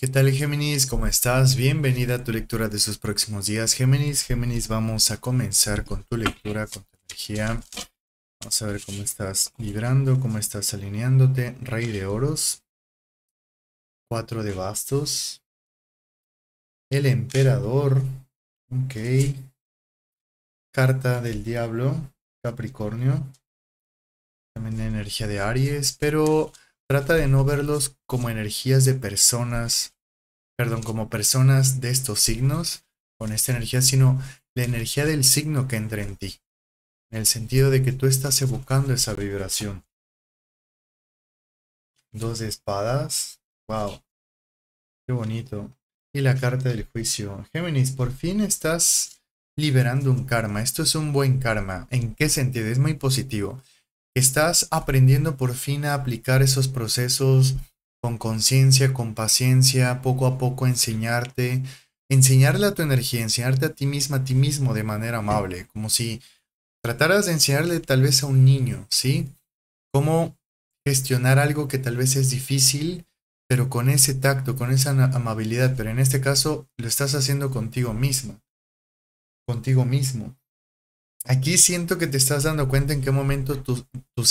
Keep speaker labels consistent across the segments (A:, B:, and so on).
A: ¿Qué tal Géminis? ¿Cómo estás? Bienvenida a tu lectura de sus próximos días. Géminis, Géminis, vamos a comenzar con tu lectura, con tu energía. Vamos a ver cómo estás vibrando, cómo estás alineándote. Rey de oros, cuatro de
B: bastos, el emperador, ok. Carta del diablo, Capricornio,
A: también la energía de Aries, pero Trata de no verlos como energías de personas, perdón, como personas de estos signos, con esta energía, sino la
B: energía del signo que entra en ti, en el sentido de que tú estás evocando esa vibración. Dos de espadas, wow, qué bonito. Y la carta del juicio. Géminis, por fin estás
A: liberando un karma. Esto es un buen karma. ¿En qué sentido? Es muy positivo estás aprendiendo por fin a aplicar esos procesos con conciencia, con paciencia, poco a poco enseñarte, enseñarle a tu energía, enseñarte a ti misma, a ti mismo de manera amable, como si trataras de enseñarle tal vez a un niño, ¿sí? Cómo gestionar algo que tal vez es difícil, pero con ese tacto, con esa amabilidad, pero en este caso lo estás haciendo contigo misma, contigo mismo. Aquí siento que te estás dando cuenta en qué momento tus,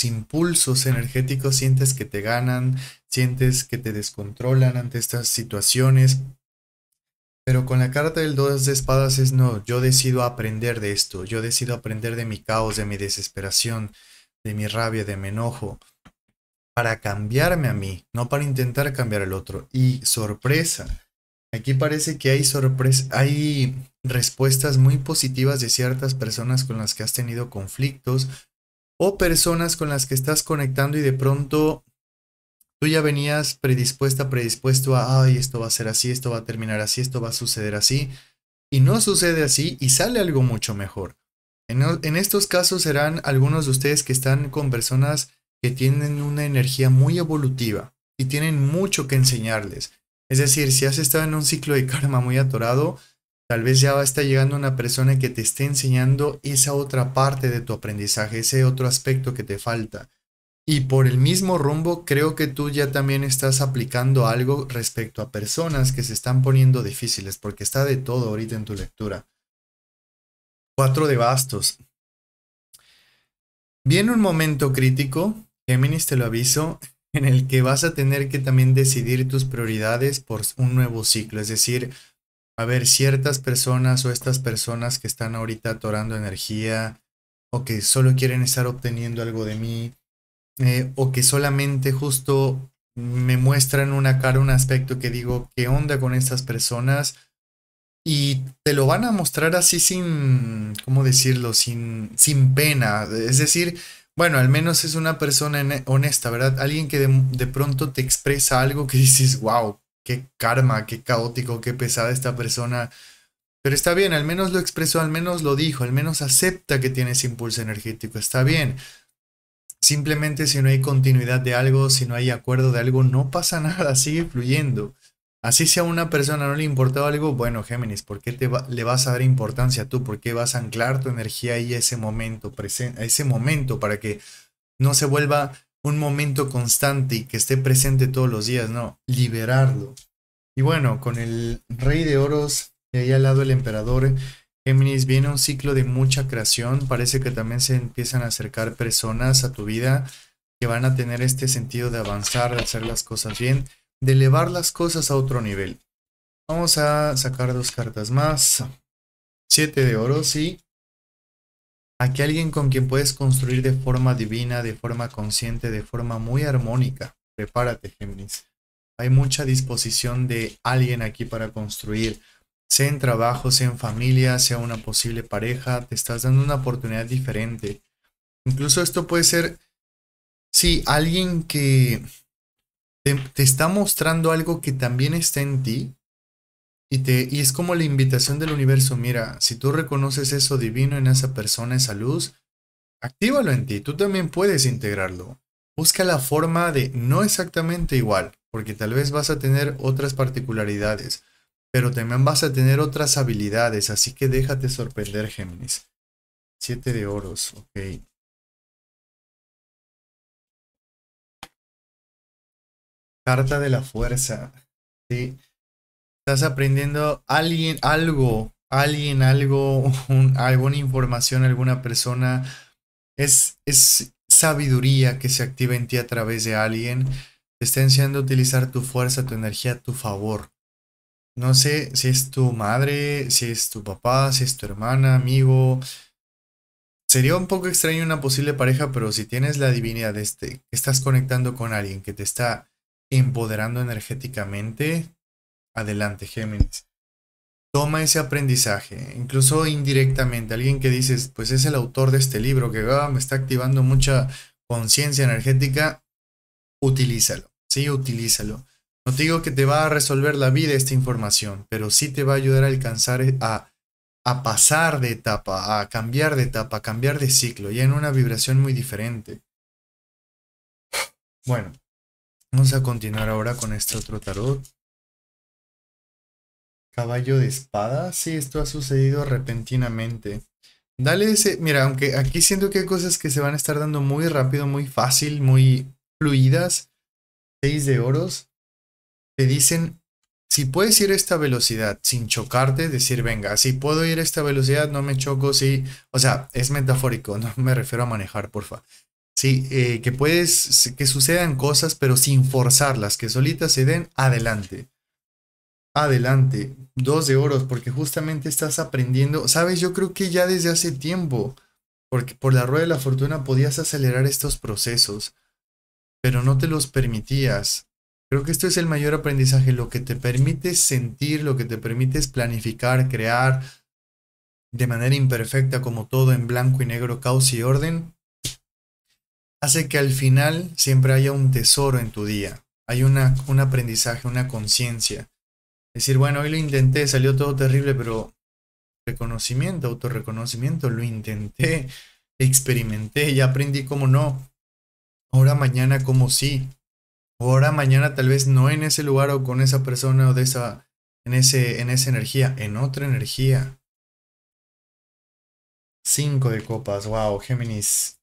A: impulsos energéticos sientes que te ganan, sientes que te descontrolan ante estas situaciones. Pero con la carta del dos de espadas es no, yo decido aprender de esto, yo decido aprender de mi caos, de mi desesperación, de mi rabia, de mi enojo, para cambiarme a mí, no para intentar cambiar al otro. Y sorpresa, Aquí parece que hay hay respuestas muy positivas de ciertas personas con las que has tenido conflictos o personas con las que estás conectando y de pronto tú ya venías predispuesta, predispuesto a, ay, esto va a ser así, esto va a terminar así, esto va a suceder así, y no sucede así y sale algo mucho mejor. en estos casos serán algunos de ustedes que están con personas que tienen una energía muy evolutiva y tienen mucho que enseñarles. Es decir, si has estado en un ciclo de karma muy atorado, tal vez ya va a estar llegando una persona que te esté enseñando esa otra parte de tu aprendizaje, ese otro aspecto que te falta. Y por el mismo rumbo, creo que tú ya también estás aplicando algo respecto a personas que se están poniendo difíciles, porque está de todo ahorita en tu lectura. Cuatro de bastos. Viene un momento crítico, Géminis te lo aviso, en el que vas a tener que también decidir tus prioridades por un nuevo ciclo. Es decir, a ver, ciertas personas o estas personas que están ahorita atorando energía o que solo quieren estar obteniendo algo de mí eh, o que solamente justo me muestran una cara, un aspecto que digo, ¿qué onda con estas personas? Y te lo van a mostrar así sin, ¿cómo decirlo? Sin, sin pena. Es decir, bueno, al menos es una persona honesta, ¿verdad? Alguien que de, de pronto te expresa algo que dices, wow, qué karma, qué caótico, qué pesada esta persona. Pero está bien, al menos lo expresó, al menos lo dijo, al menos acepta que tienes impulso energético, está bien. Simplemente si no hay continuidad de algo, si no hay acuerdo de algo, no pasa nada, sigue fluyendo. Así sea una persona no le importaba algo, bueno, Géminis, ¿por qué te le vas a dar importancia a tú? ¿Por qué vas a anclar tu energía ahí a ese momento, a ese momento para que no se vuelva un momento constante y que esté presente todos los días? No, liberarlo. Y bueno, con el Rey de Oros de ahí al lado el Emperador, Géminis, viene un ciclo de mucha creación. Parece que también se empiezan a acercar personas a tu vida que van a tener este sentido de avanzar, de hacer las cosas bien de elevar las cosas a otro nivel. Vamos a sacar dos cartas más. Siete de oro, sí. Aquí alguien con quien puedes construir de forma divina, de forma consciente, de forma muy armónica. Prepárate, Géminis. Hay mucha disposición de alguien aquí para construir, sea en trabajo, sea en familia, sea una posible pareja. Te estás dando una oportunidad diferente. Incluso esto puede ser, sí, alguien que te, está mostrando algo que también está en ti. Y, te, y es como la invitación del universo, mira, si tú reconoces eso divino en esa persona, esa luz, actívalo en ti, tú también puedes integrarlo. Busca la forma de no exactamente igual, porque tal vez vas a tener otras particularidades, pero también vas a tener otras habilidades, así que déjate sorprender,
B: Géminis. Siete de oros, ok. Carta de la fuerza. Si Estás aprendiendo alguien, algo, alguien, algo,
A: alguna información, alguna persona. Es, es sabiduría que se activa en ti a través de alguien. Te está enseñando a utilizar tu fuerza, tu energía tu favor. No sé si es tu madre, si es tu papá, si es tu hermana, amigo. Sería un poco extraño una posible pareja, pero si tienes la divinidad, este, estás conectando con alguien que te está empoderando energéticamente, adelante, Géminis. Toma ese aprendizaje, incluso indirectamente. Alguien que dices, pues es el autor de este libro que ah, me está activando mucha conciencia energética, utilízalo, sí, utilízalo. No te digo que te va a resolver la vida esta información, pero sí te va a ayudar a alcanzar, eh, a, a pasar de etapa, a cambiar de etapa, a cambiar de ciclo, ya en una vibración muy diferente.
B: Bueno, Vamos a continuar ahora con este otro tarot. Caballo de espada. Sí, esto ha sucedido repentinamente.
A: Dale ese... Mira, aunque aquí siento que hay cosas que se van a estar dando muy rápido, muy fácil, muy fluidas. Seis de oros. Te dicen, si puedes ir a esta velocidad sin chocarte, decir, venga, si puedo ir a esta velocidad, no me choco, sí. O sea, es metafórico, no me refiero a manejar, porfa. Sí, eh, que puedes, que sucedan cosas, pero sin forzarlas, que solitas se den, adelante. Adelante, dos de oros, porque justamente estás aprendiendo, sabes, yo creo que ya desde hace tiempo, porque por la rueda de la fortuna podías acelerar estos procesos, pero no te los permitías. Creo que esto es el mayor aprendizaje, lo que te permite sentir, lo que te permite planificar, crear de manera imperfecta, como todo en blanco y negro, caos y orden, hace que al final siempre haya un tesoro en tu día. Hay una, un aprendizaje, una conciencia. Decir, bueno, hoy lo intenté, salió todo terrible, pero reconocimiento, autorreconocimiento, lo intenté, experimenté, ya aprendí cómo no. Ahora mañana cómo sí. ahora mañana tal vez no en ese lugar o con esa persona o
B: de esa, en, ese, en esa energía, en otra energía. Cinco de copas, wow, Géminis.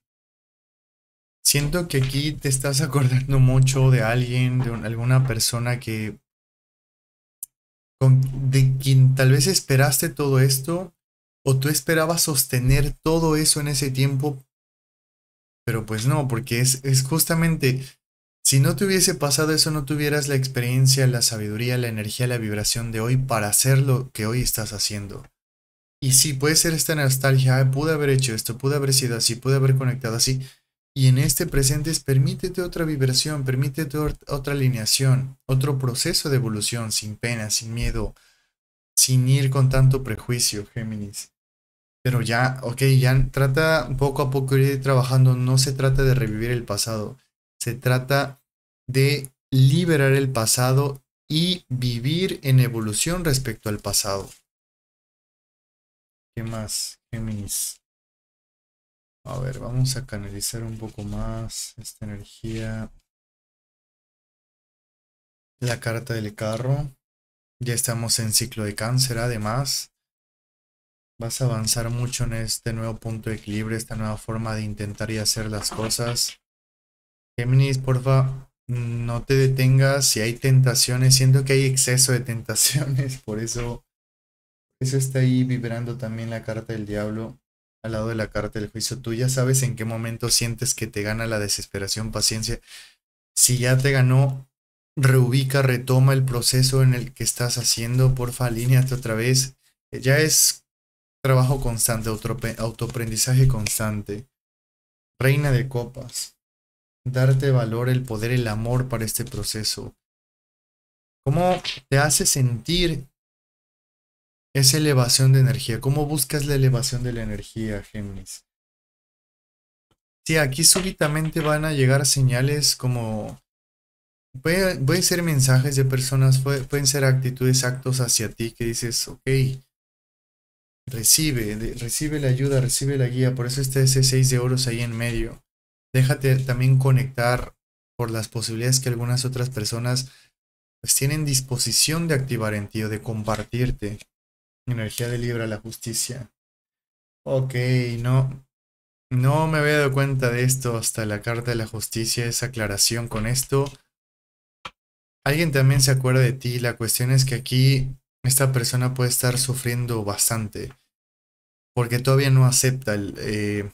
B: Siento que
A: aquí te estás acordando mucho de alguien, de alguna persona que de quien tal vez esperaste todo esto o tú esperabas sostener todo eso en ese tiempo, pero pues no, porque es, es justamente, si no te hubiese pasado eso, no tuvieras la experiencia, la sabiduría, la energía, la vibración de hoy para hacer lo que hoy estás haciendo. Y sí, puede ser esta nostalgia, pude haber hecho esto, pude haber sido así, pude haber conectado así, y en este presente es permítete otra vibración, permítete otra alineación, otro proceso de evolución sin pena, sin miedo, sin ir con tanto prejuicio, Géminis. Pero ya, ok, ya trata poco a poco ir trabajando, no se trata de revivir el pasado, se trata de liberar el pasado y vivir
B: en evolución respecto al pasado. ¿Qué más, Géminis? A ver, vamos a canalizar un poco más esta energía. La carta del carro. Ya estamos en ciclo de cáncer, además. Vas a avanzar
A: mucho en este nuevo punto de equilibrio, esta nueva forma de intentar y hacer las cosas. Géminis, porfa, no te detengas si hay tentaciones. Siento que hay exceso de tentaciones, por eso, eso está ahí vibrando también la carta del diablo al lado de la carta del juicio, tú ya sabes en qué momento sientes que te gana la desesperación, paciencia. Si ya te ganó, reubica, retoma el proceso en el que estás haciendo, porfa, línea otra vez. Eh, ya es trabajo constante, autoaprendizaje constante. Reina de copas. Darte valor, el poder, el amor para este proceso. ¿Cómo te hace sentir es elevación de energía. ¿Cómo buscas la elevación de la energía, Géminis? Sí, aquí súbitamente van a llegar señales como... Pueden ser mensajes de personas, pueden ser actitudes, actos hacia ti que dices, ok, recibe, recibe la ayuda, recibe la guía. Por eso está ese 6 de oros ahí en medio. Déjate también conectar por las posibilidades que algunas otras personas pues, tienen disposición de activar en ti o de compartirte. Energía de Libra, la justicia. Ok, no. No me había dado cuenta de esto hasta la carta de la justicia, esa aclaración con esto. Alguien también se acuerda de ti. La cuestión es que aquí esta persona puede estar sufriendo bastante. Porque todavía no acepta el, eh,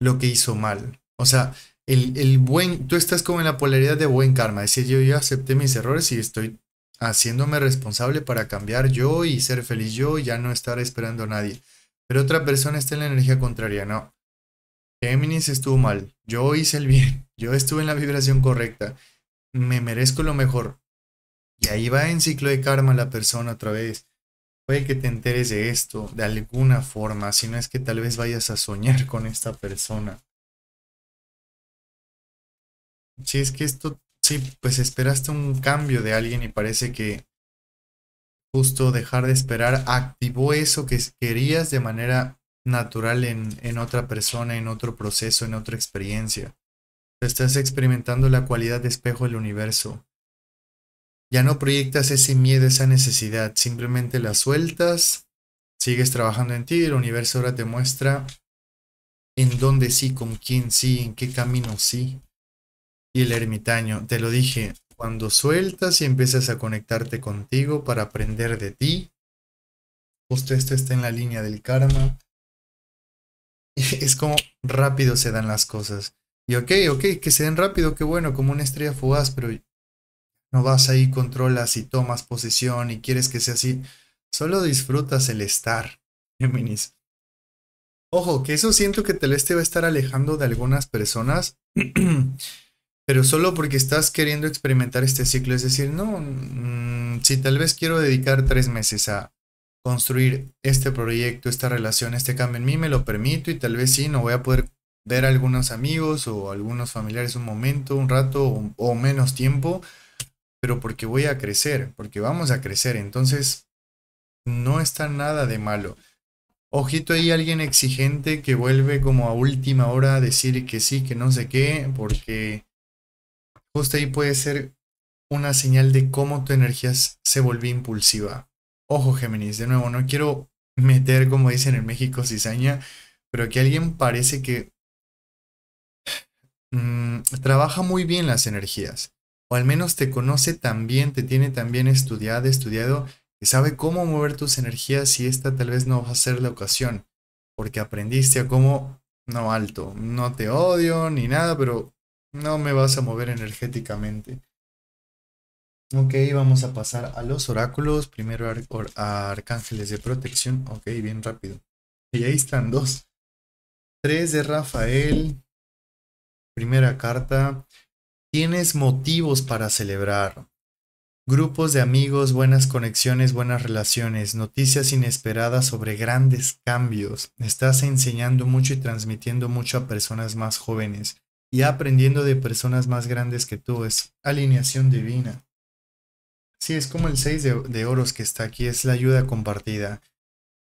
A: lo que hizo mal. O sea, el, el, buen, tú estás como en la polaridad de buen karma. Es decir, yo ya acepté mis errores y estoy haciéndome responsable para cambiar yo y ser feliz yo y ya no estar esperando a nadie. Pero otra persona está en la energía contraria, no. Géminis estuvo mal, yo hice el bien, yo estuve en la vibración correcta, me merezco lo mejor. Y ahí va en ciclo de karma la persona otra vez. Puede que te enteres de esto de alguna forma, si no es que tal vez vayas a soñar con esta persona. Si es que esto sí, pues esperaste un cambio de alguien y parece que justo dejar de esperar activó eso que querías de manera natural en, en otra persona, en otro proceso, en otra experiencia. Estás experimentando la cualidad de espejo del universo. Ya no proyectas ese miedo, esa necesidad, simplemente la sueltas, sigues trabajando en ti y el universo ahora te muestra en dónde sí, con quién sí, en qué camino sí. Y el ermitaño, te lo dije, cuando sueltas y empiezas a conectarte contigo para aprender de ti, justo esto está en la línea del karma. Es como rápido se dan las cosas. Y ok, ok, que se den rápido, qué bueno, como una estrella fugaz, pero no vas ahí, controlas y tomas posesión y quieres que sea así. Solo disfrutas el estar, Géminis. Ojo, que eso siento que teleste va a estar alejando de algunas personas. pero solo porque estás queriendo experimentar este ciclo. Es decir, no, mm, si tal vez quiero dedicar tres meses a construir este proyecto, esta relación, este cambio en mí, me lo permito y tal vez sí, no voy a poder ver a algunos amigos o algunos familiares un momento, un rato o, menos tiempo, pero porque voy a crecer, porque vamos a crecer. Entonces, no está nada de malo. Ojito ahí alguien exigente que vuelve como a última hora a decir que sí, que no sé qué, porque justo ahí puede ser una señal de cómo tu energía se volvió impulsiva. Ojo Géminis, de nuevo, no quiero meter, como dicen en México, cizaña, pero que alguien parece que mm, trabaja muy bien las energías, o al menos te conoce también te tiene también bien estudiado, que sabe cómo mover tus energías y esta tal vez no va a ser la ocasión, porque aprendiste a cómo, no alto, no te odio ni nada, pero no me vas a mover energéticamente. Ok, vamos a pasar a los oráculos. Primero a, arcángeles de protección. Ok, bien rápido. Y ahí están dos. Tres de Rafael. Primera carta. Tienes motivos para celebrar. Grupos de amigos, buenas conexiones, buenas relaciones, noticias inesperadas sobre grandes cambios. Estás enseñando mucho y transmitiendo mucho a personas más jóvenes y aprendiendo de personas más grandes que tú. Es alineación divina. Sí, es como el 6 de, oros que está aquí, es la ayuda compartida.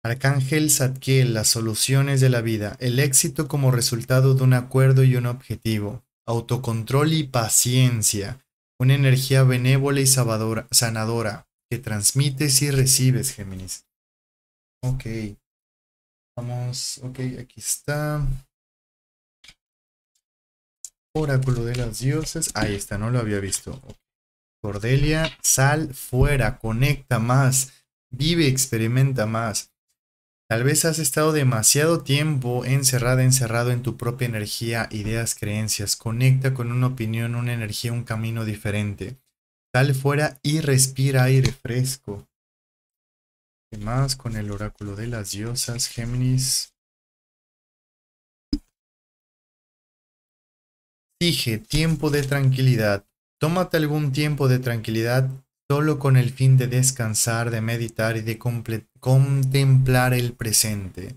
A: Arcángel Satkiel, las soluciones de la vida, el éxito como resultado de un acuerdo y un objetivo, autocontrol y paciencia, una energía benévola y sanadora que
B: transmites y recibes, Géminis. Ok. Vamos, ok, aquí está. Oráculo de las
A: dioses. Ahí está, no lo había visto. Cordelia, sal fuera, conecta más, vive, experimenta más. Tal vez has estado demasiado tiempo encerrada, encerrado en tu propia energía, ideas, creencias. Conecta con una opinión, una energía, un camino diferente. Sal fuera y respira aire fresco.
B: ¿Qué más con el oráculo de las diosas, Géminis? Dije, tiempo de tranquilidad. Tómate algún tiempo de tranquilidad solo con el fin de
A: descansar, de meditar y de contemplar el presente.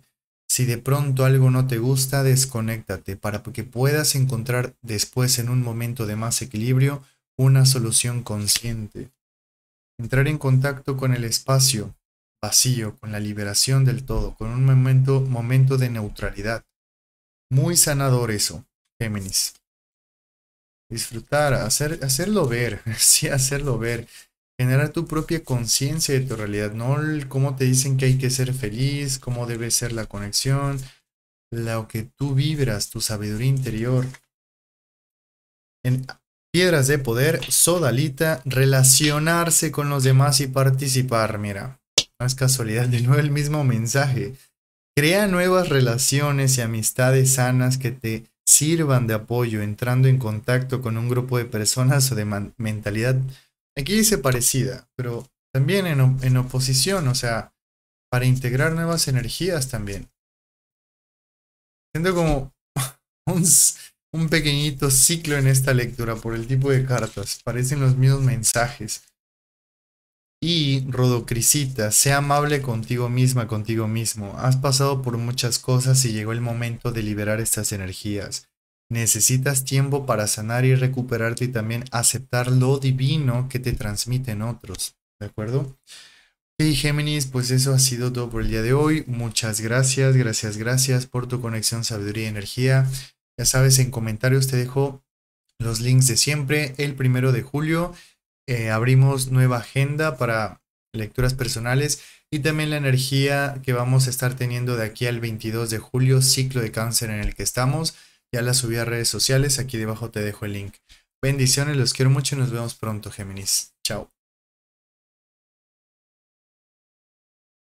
A: Si de pronto algo no te gusta, desconéctate para que puedas encontrar después en un momento de más equilibrio una solución consciente. Entrar en contacto con el espacio vacío, con la liberación del todo, con un momento, momento de neutralidad. Muy sanador eso, Géminis disfrutar, hacer, hacerlo ver, sí, hacerlo ver, generar tu propia conciencia de tu realidad, no cómo te dicen que hay que ser feliz, cómo debe ser la conexión, lo que tú vibras, tu sabiduría interior. En Piedras de Poder, Sodalita, relacionarse con los demás y participar, mira, no es casualidad, de nuevo el mismo mensaje. Crea nuevas relaciones y amistades sanas que te sirvan de apoyo entrando en contacto con un grupo de personas o de mentalidad, aquí dice parecida, pero también en, oposición, o sea, para integrar nuevas energías también. Siento como un pequeñito ciclo en esta lectura por el tipo de cartas, parecen los mismos mensajes. Y Rodocrisita, sea amable contigo misma, contigo mismo. Has pasado por muchas cosas y llegó el momento de liberar estas energías. Necesitas tiempo para sanar y recuperarte y también aceptar lo divino que te transmiten otros. ¿De acuerdo? Y Géminis, pues eso ha sido todo por el día de hoy. Muchas gracias, gracias, gracias por tu conexión, sabiduría y energía. Ya sabes, en comentarios te dejo los links de siempre. El primero de julio eh, abrimos nueva agenda para lecturas personales y también la energía que vamos a estar teniendo de aquí al 22 de julio, ciclo de cáncer en el que estamos. Ya la subí a redes sociales, aquí debajo te dejo el link.
B: Bendiciones, los quiero mucho y nos vemos pronto, Géminis. Chao.